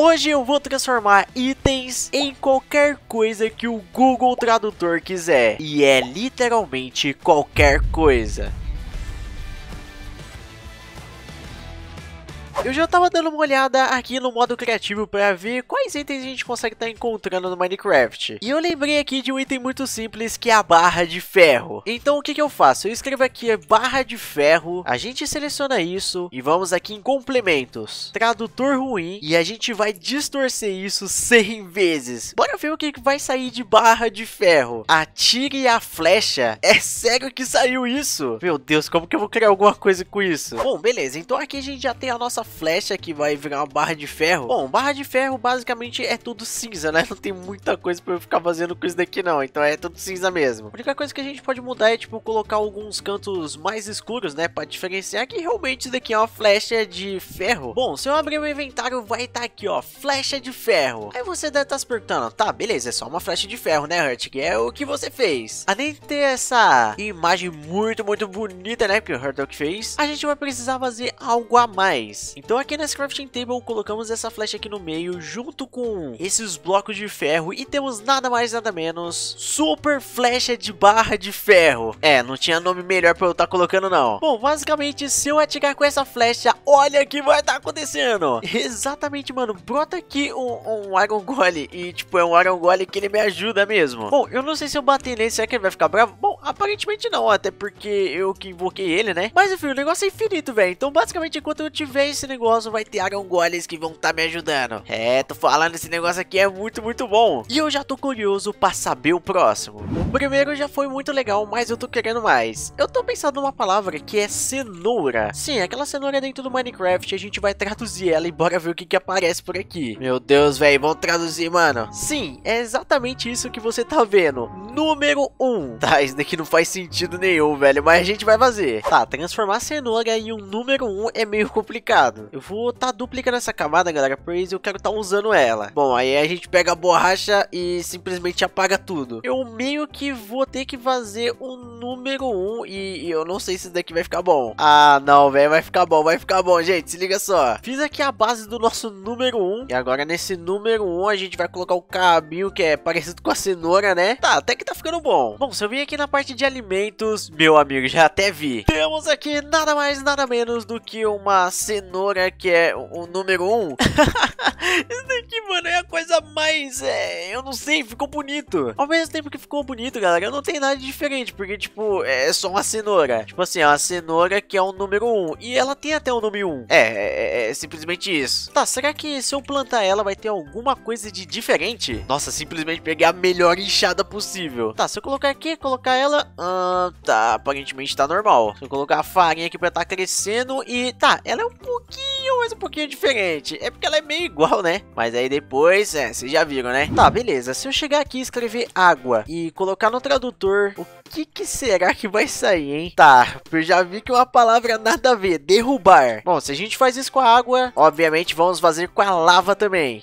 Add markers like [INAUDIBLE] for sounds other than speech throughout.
Hoje eu vou transformar itens em qualquer coisa que o Google Tradutor quiser. E é literalmente qualquer coisa. Eu já tava dando uma olhada aqui no modo criativo para ver quais itens a gente consegue estar tá encontrando no Minecraft. E eu lembrei aqui de um item muito simples que é a barra de ferro. Então o que, que eu faço? Eu escrevo aqui é barra de ferro, a gente seleciona isso e vamos aqui em complementos. Tradutor ruim e a gente vai distorcer isso 100 vezes. Bora ver o que, que vai sair de barra de ferro. Atire a flecha. É sério que saiu isso? Meu Deus, como que eu vou criar alguma coisa com isso? Bom, beleza. Então aqui a gente já tem a nossa flecha que vai virar uma barra de ferro. Bom, barra de ferro basicamente é tudo cinza, né? [LAUGHS] Não tem muita coisa pra eu ficar fazendo com isso daqui não, então é tudo cinza mesmo. A única coisa que a gente pode mudar é, tipo, colocar alguns cantos mais escuros, né? Pra diferenciar que realmente isso daqui é uma flecha de ferro. Bom, se eu abrir meu inventário, vai estar tá aqui, ó, flecha de ferro. Aí você deve estar tá se perguntando, tá, beleza, é só uma flecha de ferro, né, Hurt? Que é o que você fez. Além de ter essa imagem muito, muito bonita, né, que o Hurt fez, a gente vai precisar fazer algo a mais. Então aqui nesse crafting table colocamos essa flecha aqui no meio junto com esses blocos de ferro e temos nada mais nada menos super flecha de barra de ferro. É, não tinha nome melhor pra eu estar tá colocando não. Bom, basicamente se eu atirar com essa flecha, olha o que vai estar tá acontecendo. [LAUGHS] Exatamente, mano, brota aqui um, um Iron Golem e tipo é um Iron Golem que ele me ajuda mesmo. Bom, eu não sei se eu bater nele, será que ele vai ficar bravo? Bom, aparentemente não, até porque eu que invoquei ele, né? Mas enfim, o negócio é infinito, velho. Então basicamente enquanto eu tiver esse negócio vai ter Goles que vão estar tá me ajudando. É, tô falando, esse negócio aqui é muito, muito bom. E eu já tô curioso pra saber o próximo. O primeiro já foi muito legal, mas eu tô querendo mais. Eu tô pensando numa palavra que é cenoura. Sim, aquela cenoura dentro do Minecraft, a gente vai traduzir ela e bora ver o que que aparece por aqui. Meu Deus, velho, vão traduzir, mano. Sim, é exatamente isso que você tá vendo. Número 1. Um. [LAUGHS] Tá, isso daqui não faz sentido nenhum, velho, mas a gente vai fazer. Tá, transformar cenoura em um número 1 um é meio complicado. Eu vou tá duplicando essa camada, galera, pois eu quero tá usando ela. Bom, aí a gente pega a borracha e simplesmente apaga tudo. Eu meio que vou ter que fazer o número 1 um, e, e, eu não sei se isso daqui vai ficar bom. Ah, não, velho, vai ficar bom, vai ficar bom, gente, se liga só. Fiz aqui a base do nosso número 1 um, e agora nesse número 1 um, a gente vai colocar o cabinho que é parecido com a cenoura, né? Tá, até que tá ficando bom. Bom, se eu vim aqui na parte de alimentos, meu amigo, já até vi. Temos aqui nada mais, nada menos do que uma cenoura falou, né, que é o, o número um. [LAUGHS] Isso daqui, mano, é a coisa mais. É, eu não sei, ficou bonito. Ao mesmo tempo que ficou bonito, galera, não tem nada de diferente, porque, tipo, é só uma cenoura. Tipo assim, é uma cenoura que é o número 1. Um, e ela tem até o número 1. Um. É, é, é, é, simplesmente isso. Tá, será que se eu plantar ela vai ter alguma coisa de diferente? Nossa, simplesmente peguei a melhor enxada possível. Tá, se eu colocar aqui, colocar ela. Ah, tá, aparentemente tá normal. Se eu colocar a farinha aqui pra tá crescendo e. Tá, ela é um pouquinho Mickey! pouquinho, mas um pouquinho diferente. É porque ela é meio igual, né? Mas aí depois, é, vocês já viram, né? Tá, beleza. Se eu chegar aqui e escrever água e colocar no tradutor, o que que será que vai sair, hein? Tá, eu já vi que é uma palavra nada a ver, derrubar. Bom, se a gente faz isso com a água, obviamente vamos fazer com a lava também.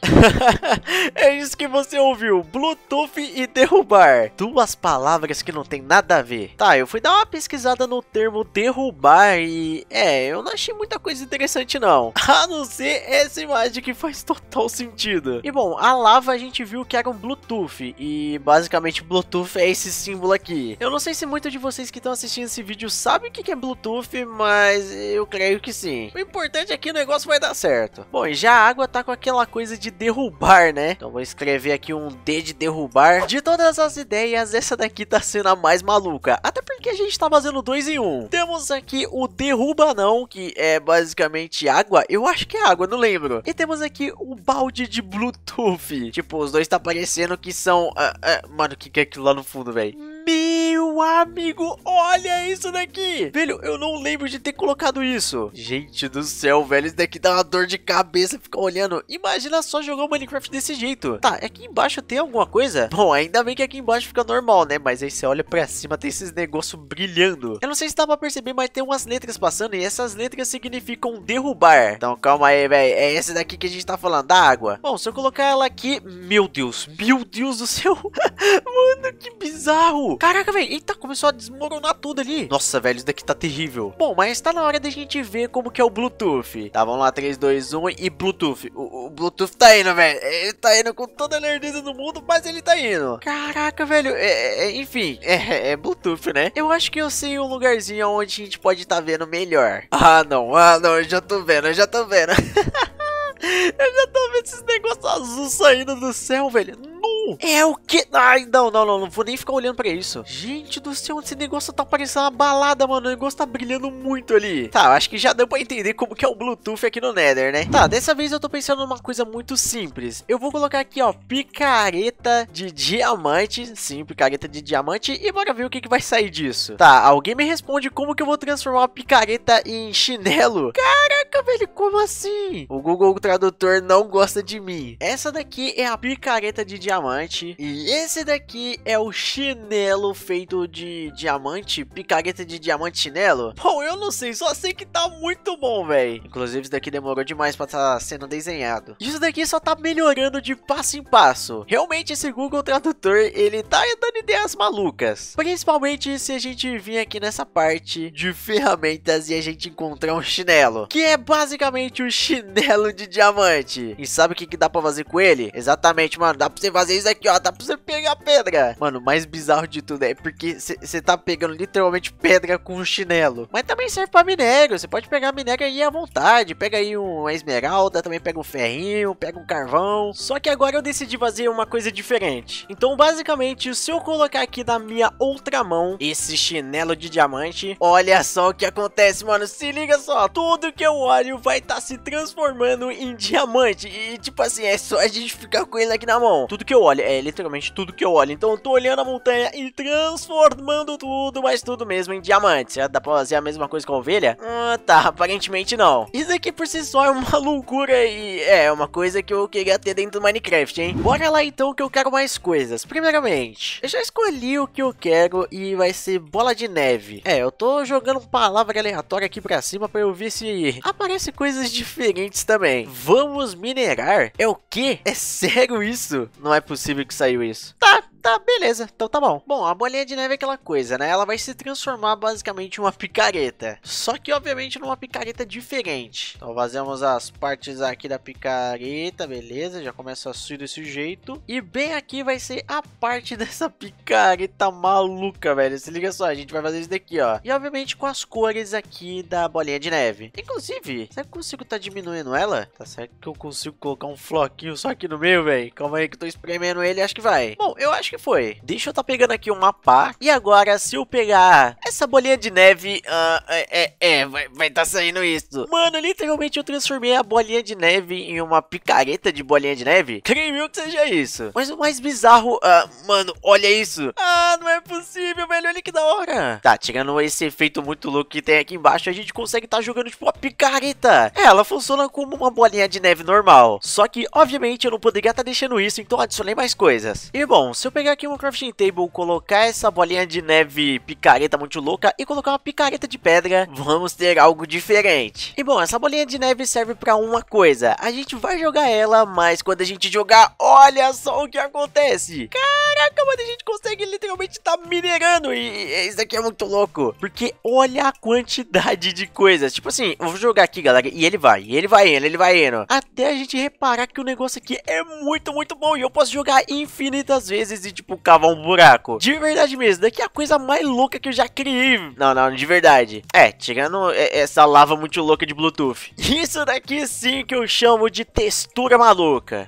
[LAUGHS] é isso que você ouviu, Bluetooth e derrubar. Duas palavras que não tem nada a ver. Tá, eu fui dar uma pesquisada no termo derrubar e... É, eu não achei muita coisa interessante não. [LAUGHS] a não ser essa imagem que faz total sentido. E bom, a lava a gente viu que era um Bluetooth, e basicamente Bluetooth é esse símbolo aqui. Eu não sei se muitos de vocês que estão assistindo esse vídeo sabem o que é Bluetooth, mas eu creio que sim. O importante é que o negócio vai dar certo. Bom, já a água tá com aquela coisa de derrubar, né? Então vou escrever aqui um D de derrubar. De todas as ideias, essa daqui tá sendo a mais maluca. Até porque a gente tá fazendo dois em um. Temos aqui o derruba não, que é basicamente água água? Eu acho que é água, não lembro. E temos aqui o balde de Bluetooth. Tipo, os dois tá parecendo que são. Uh, uh, mano, o que, que é aquilo lá no fundo, velho? Meu amigo, olha isso daqui. Velho, eu não lembro de ter colocado isso. Gente do céu, velho, isso daqui dá uma dor de cabeça ficar olhando. Imagina só jogar o Minecraft desse jeito. Tá, é aqui embaixo tem alguma coisa? Bom, ainda bem que aqui embaixo fica normal, né? Mas aí você olha pra cima, tem esses negócios brilhando. Eu não sei se dá pra perceber, mas tem umas letras passando e essas letras significam derrubar. Então calma aí, velho. É essa daqui que a gente tá falando, da água. Bom, se eu colocar ela aqui... Meu Deus, meu Deus do céu. [LAUGHS] Mano, que bizarro. Caraca, velho. Eita, tá, começou a desmoronar tudo ali. Nossa, velho, isso daqui tá terrível. Bom, mas tá na hora da gente ver como que é o Bluetooth. Tá, vamos lá. 3, 2, 1 e Bluetooth. O, o Bluetooth tá indo, velho. Ele tá indo com toda a lerdeza do mundo, mas ele tá indo. Caraca, velho. É, é, é enfim, [LAUGHS] é, é, Bluetooth, né? Eu acho que eu sei um lugarzinho onde a gente pode estar tá vendo melhor. Ah, não. Ah, não. Eu já tô vendo. Eu já tô vendo. [LAUGHS] eu já tô vendo esses negócios azul saindo do céu, velho. Nossa. É o que? Ai, não, não, não, não vou nem ficar olhando pra isso. Gente do céu, esse negócio tá parecendo uma balada, mano. O negócio tá brilhando muito ali. Tá, acho que já deu pra entender como que é o Bluetooth aqui no Nether, né? Tá, dessa vez eu tô pensando numa coisa muito simples. Eu vou colocar aqui, ó, picareta de diamante. Sim, picareta de diamante. E bora ver o que, que vai sair disso. Tá, alguém me responde como que eu vou transformar uma picareta em chinelo? Caraca, velho, como assim? O Google Tradutor não gosta de mim. Essa daqui é a picareta de diamante diamante. E esse daqui é o chinelo feito de diamante, picareta de diamante chinelo. Bom, eu não sei, só sei que tá muito bom, velho. Inclusive, isso daqui demorou demais pra estar tá sendo desenhado. Isso daqui só tá melhorando de passo em passo. Realmente, esse Google Tradutor, ele tá dando ideias malucas. Principalmente se a gente vir aqui nessa parte de ferramentas e a gente encontrar um chinelo. Que é basicamente o um chinelo de diamante. E sabe o que, que dá pra fazer com ele? Exatamente, mano, dá pra você fazer isso isso aqui, ó. Dá pra você pegar pedra. Mano, o mais bizarro de tudo é porque você tá pegando literalmente pedra com o chinelo. Mas também serve pra minério. Você pode pegar minério aí à vontade. Pega aí uma esmeralda, também pega um ferrinho, pega um carvão. Só que agora eu decidi fazer uma coisa diferente. Então, basicamente, se eu colocar aqui na minha outra mão esse chinelo de diamante, olha só o que acontece, mano. Se liga só. Tudo que eu olho vai estar tá se transformando em diamante. E, tipo assim, é só a gente ficar com ele aqui na mão. Tudo que eu olho é literalmente tudo que eu olho. Então eu tô olhando a montanha e transformando tudo, mas tudo mesmo em diamante. Será é, que dá pra fazer a mesma coisa com a ovelha? Ah, tá, aparentemente não. Isso aqui por si só é uma [LAUGHS] loucura e é, é uma coisa que eu queria ter dentro do Minecraft, hein? Bora lá então que eu quero mais coisas. Primeiramente, eu já escolhi o que eu quero e vai ser bola de neve. É, eu tô jogando palavra aleatória aqui pra cima pra eu ver se aparece coisas diferentes também. Vamos minerar? É o quê? É sério isso? Não é possível possível que saiu isso. Tá, Tá, beleza, então tá bom. Bom, a bolinha de neve é aquela coisa, né? Ela vai se transformar basicamente em uma picareta. Só que, obviamente, numa picareta diferente. Então fazemos as partes aqui da picareta, beleza? Já começa a subir desse jeito. E bem aqui vai ser a parte [LAUGHS] dessa picareta maluca, velho. Se liga só, a gente vai fazer isso daqui, ó. E, obviamente, com as cores aqui da bolinha de neve. Inclusive, será que eu consigo tá diminuindo ela? Tá certo que eu consigo colocar um floquinho só aqui no meio, velho? Calma aí que eu tô espremendo ele acho que vai. Bom, eu acho que que foi. Deixa eu tá pegando aqui um mapa. E agora, se eu pegar essa bolinha de neve... Uh, é, é, é, vai, vai tá saindo isso. Mano, literalmente eu transformei a bolinha de neve em uma picareta de bolinha de neve. Creio eu que seja isso. Mas o mais bizarro... Uh, mano, olha isso. Ah, não é possível, velho. Olha que da hora. Tá, tirando esse efeito muito louco que tem aqui embaixo, a gente consegue estar tá jogando tipo uma picareta. É, ela funciona como uma bolinha de neve normal. Só que, obviamente, eu não poderia estar tá deixando isso, então adicionei mais coisas. E bom, se eu pegar pegar aqui um crafting table, colocar essa bolinha de neve picareta muito louca e colocar uma picareta de pedra, vamos ter algo diferente. E bom, essa bolinha de neve serve pra uma coisa, a gente vai jogar ela, mas quando a gente jogar, olha só o que acontece. Caraca, mas a gente consegue literalmente tá minerando e isso aqui é muito louco, porque olha a quantidade de coisas. Tipo assim, eu vou jogar aqui, galera, e ele vai, e ele vai indo, ele vai indo. Até a gente reparar que o negócio aqui é muito, muito bom e eu posso jogar infinitas vezes e, tipo, cavar um buraco. De verdade mesmo, daqui é a coisa mais louca que eu já criei. Não, não, de verdade. É, tirando essa lava muito louca de Bluetooth. Isso daqui sim que eu chamo de textura maluca.